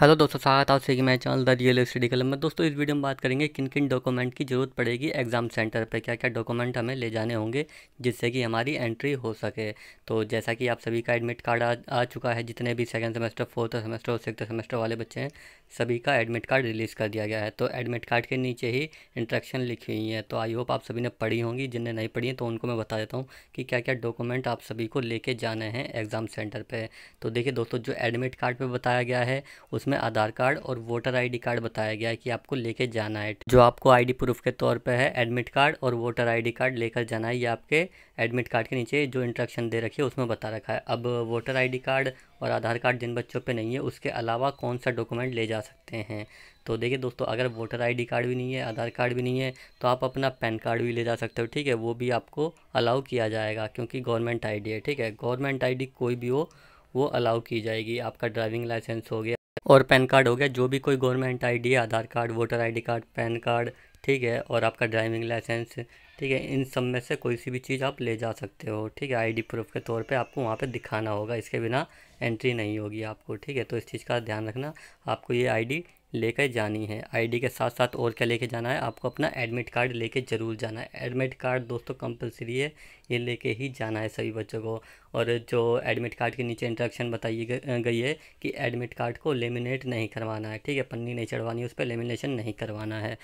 hello दोस्तों स्वागत आप कि मैं चैनल द रियल स्टडी कलम में दोस्तों इस वीडियो में बात करेंगे किन किन डॉक्यूमेंट की ज़रूरत पड़ेगी एग्ज़ाम सेंटर पर क्या क्या डॉक्यूमेंट हमें ले जाने होंगे जिससे कि हमारी एंट्री हो सके तो जैसा कि आप सभी का एडमिट कार्ड आ, आ चुका है जितने भी सेकंड सेमेस्टर फोर्थ सेमेस्टर और सिक्स सेमेस्टर वाले बच्चे हैं सभी का एडमिट कार्ड रिलीज़ कर दिया गया है तो एडमिट कार्ड के नीचे ही इंट्रक्शन लिखी हुई है तो आई होप आप सभी ने पढ़ी होंगी जिनने नहीं पढ़ी है तो उनको मैं बता देता हूँ कि क्या क्या डॉक्यूमेंट आप सभी को लेके जाने हैं एग्ज़ाम सेंटर पर तो देखिए दोस्तों जो एडमिट कार्ड पर बताया गया है उसमें आधार कार्ड और वोटर आई कार्ड बताया गया है कि आपको लेके जाना है जो आपको आई प्रूफ के तौर पर है एडमिट कार्ड और वोटर आई कार्ड लेकर जाना है ये आपके एडमिट कार्ड के नीचे जो इंट्रक्शन दे रखी है उसमें बता रखा है अब वोटर आई कार्ड और आधार कार्ड जिन बच्चों पे नहीं है उसके अलावा कौन सा डॉक्यूमेंट ले जा सकते हैं तो देखिए दोस्तों अगर वोटर आईडी कार्ड भी नहीं है आधार कार्ड भी नहीं है तो आप अपना पैन कार्ड भी ले जा सकते हो ठीक है वो भी आपको अलाउ किया जाएगा क्योंकि गवर्नमेंट आईडी है ठीक है गवर्नमेंट आईडी कोई भी हो वो अलाउ की जाएगी आपका ड्राइविंग लाइसेंस हो गया और पैन कार्ड हो गया जो भी कोई गवर्नमेंट आईडी है Aadhaar card voter ID card PAN card ठीक है और आपका ड्राइविंग लाइसेंस ठीक है इन सब में से कोई सी भी चीज़ आप ले जा सकते हो ठीक है आईडी प्रूफ के तौर पे आपको वहाँ पे दिखाना होगा इसके बिना एंट्री नहीं होगी आपको ठीक है तो इस चीज़ का ध्यान रखना आपको ये आईडी लेकर जानी है आईडी के साथ साथ और क्या लेके जाना है आपको अपना एडमिट कार्ड लेके ज़रूर जाना है एडमिट कार्ड दोस्तों कंपलसरी है ये लेके ही जाना है सभी बच्चों को और जो एडमिट कार्ड के नीचे इंट्रक्शन बताई गई है कि एडमिट कार्ड को लेमिनेट नहीं करवाना है ठीक है पन्नी नहीं चढ़वानी उस पर लेमिनेशन नहीं करवाना है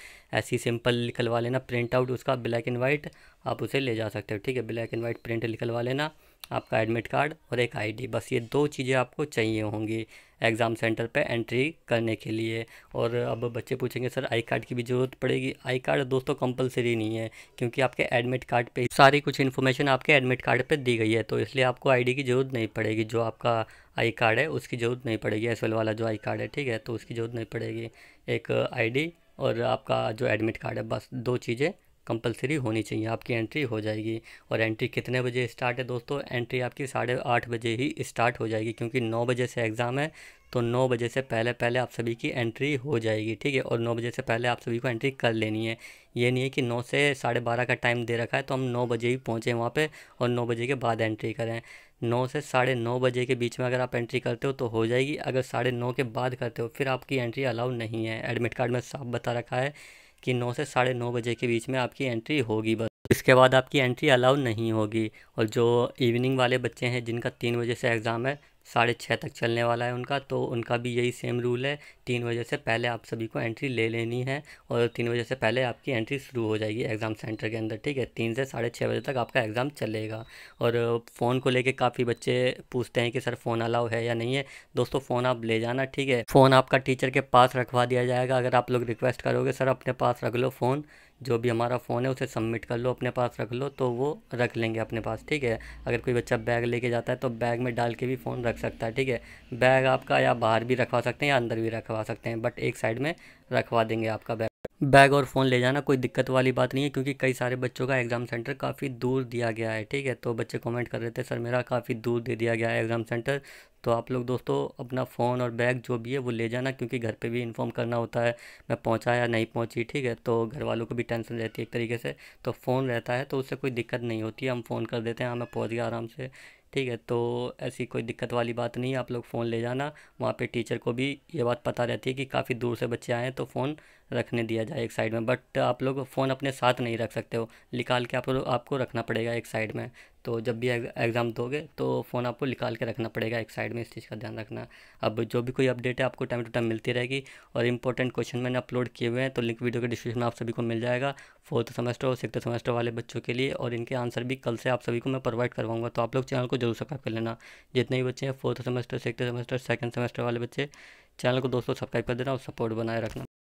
ऐसी सिंपल निकलवा लेना प्रिंट आउट उसका ब्लैक एंड वाइट आप उसे ले जा सकते हो ठीक है ब्लैक एंड वाइट प्रिंट निकलवा लेना आपका एडमिट कार्ड और एक आईडी बस ये दो चीज़ें आपको चाहिए होंगी एग्ज़ाम सेंटर पे एंट्री करने के लिए और अब बच्चे पूछेंगे सर आई कार्ड की भी ज़रूरत पड़ेगी आई कार्ड दोस्तों कंपलसरी नहीं है क्योंकि आपके एडमिट कार्ड पे सारी कुछ इन्फॉर्मेशन आपके एडमिट कार्ड पे दी गई है तो इसलिए आपको आईडी की ज़रूरत नहीं पड़ेगी जो आपका आई कार्ड है उसकी ज़रूरत नहीं पड़ेगी एस वाला जो आई कार्ड है ठीक है तो उसकी ज़रूरत नहीं पड़ेगी एक आई और आपका जो एडमिट कार्ड है बस दो चीज़ें कंपलसरी होनी चाहिए आपकी एंट्री हो जाएगी और एंट्री कितने बजे स्टार्ट है दोस्तों एंट्री आपकी साढ़े आठ बजे ही स्टार्ट हो जाएगी क्योंकि नौ बजे से एग्ज़ाम है तो नौ बजे से पहले पहले आप सभी की एंट्री हो जाएगी ठीक है और नौ बजे से पहले आप सभी को एंट्री कर लेनी है ये नहीं है कि नौ से साढ़े बारह का टाइम दे रखा है तो हम नौ बजे ही पहुँचें वहाँ पर और नौ बजे के बाद एंट्री करें नौ से साढ़े नौ बजे के बीच में अगर आप एंट्री करते हो तो हो जाएगी अगर साढ़े नौ के बाद करते हो फिर आपकी एंट्री अलाउ नहीं है एडमिट कार्ड में साफ बता रखा है कि नौ से साढ़े नौ बजे के बीच में आपकी एंट्री होगी बस इसके बाद आपकी एंट्री अलाउ नहीं होगी और जो इवनिंग वाले बच्चे हैं जिनका तीन बजे से एग्ज़ाम है साढ़े छः तक चलने वाला है उनका तो उनका भी यही सेम रूल है तीन बजे से पहले आप सभी को एंट्री ले लेनी है और तीन बजे से पहले आपकी एंट्री शुरू हो जाएगी एग्ज़ाम सेंटर के अंदर ठीक है तीन से साढ़े छः बजे तक आपका एग्ज़ाम चलेगा और फ़ोन को लेके काफ़ी बच्चे पूछते हैं कि सर फ़ोन अलाउ है या नहीं है दोस्तों फ़ोन आप ले जाना ठीक है फ़ोन आपका टीचर के पास रखवा दिया जाएगा अगर आप लोग रिक्वेस्ट करोगे सर अपने पास रख लो फ़ोन जो भी हमारा फ़ोन है उसे सबमिट कर लो अपने पास रख लो तो वो रख लेंगे अपने पास ठीक है अगर कोई बच्चा बैग लेके जाता है तो बैग में डाल के भी फ़ोन रख सकता है ठीक है बैग आपका या बाहर भी रखवा सकते हैं या अंदर भी रखवा सकते हैं बट एक साइड में रखवा देंगे आपका बैग बैग और फ़ोन ले जाना कोई दिक्कत वाली बात नहीं है क्योंकि कई सारे बच्चों का एग्ज़ाम सेंटर काफ़ी दूर दिया गया है ठीक है तो बच्चे कमेंट कर रहे थे सर मेरा काफ़ी दूर दे दिया गया है एग्ज़ाम सेंटर तो आप लोग दोस्तों अपना फ़ोन और बैग जो भी है वो ले जाना क्योंकि घर पे भी इन्फॉर्म करना होता है मैं पहुँचा या नहीं पहुँची ठीक है तो घर वालों को भी टेंशन रहती है एक तरीके से तो फ़ोन रहता है तो उससे कोई दिक्कत नहीं होती है हम फ़ोन कर देते हैं हाँ मैं पहुँच गया आराम से ठीक है तो ऐसी कोई दिक्कत वाली बात नहीं है आप लोग फ़ोन ले जाना वहाँ पर टीचर को भी ये बात पता रहती है कि काफ़ी दूर से बच्चे आए हैं तो फ़ोन रखने दिया जाए एक साइड में बट आप लोग फ़ोन अपने साथ नहीं रख सकते हो निकाल के आप लोग आपको रखना पड़ेगा एक साइड में तो जब भी एग्ज़ाम दोगे तो फ़ोन आपको निकाल के रखना पड़ेगा एक साइड में इस चीज़ का ध्यान रखना अब जो भी कोई अपडेट है आपको टाइम टू टाइम मिलती रहेगी और इंपॉर्टेंट क्वेश्चन मैंने अपलोड किए हुए हैं तो लिंक वीडियो के डिस्क्रिप्शन में आप सभी को मिल जाएगा फोर्थ सेमेस्टर और सिक्स सेमेस्टर वाले बच्चों के लिए और इनके आंसर भी कल से आप सभी को मैं प्रोवाइड करवाऊंगा तो आप लोग चैनल को जरूर सब्सक्राइब कर लेना जितने भी बच्चे हैं fourth semester six semester second semester वाले बच्चे चैनल को दोस्तों सब्सक्राइब कर देना और सपोर्ट बनाए रखना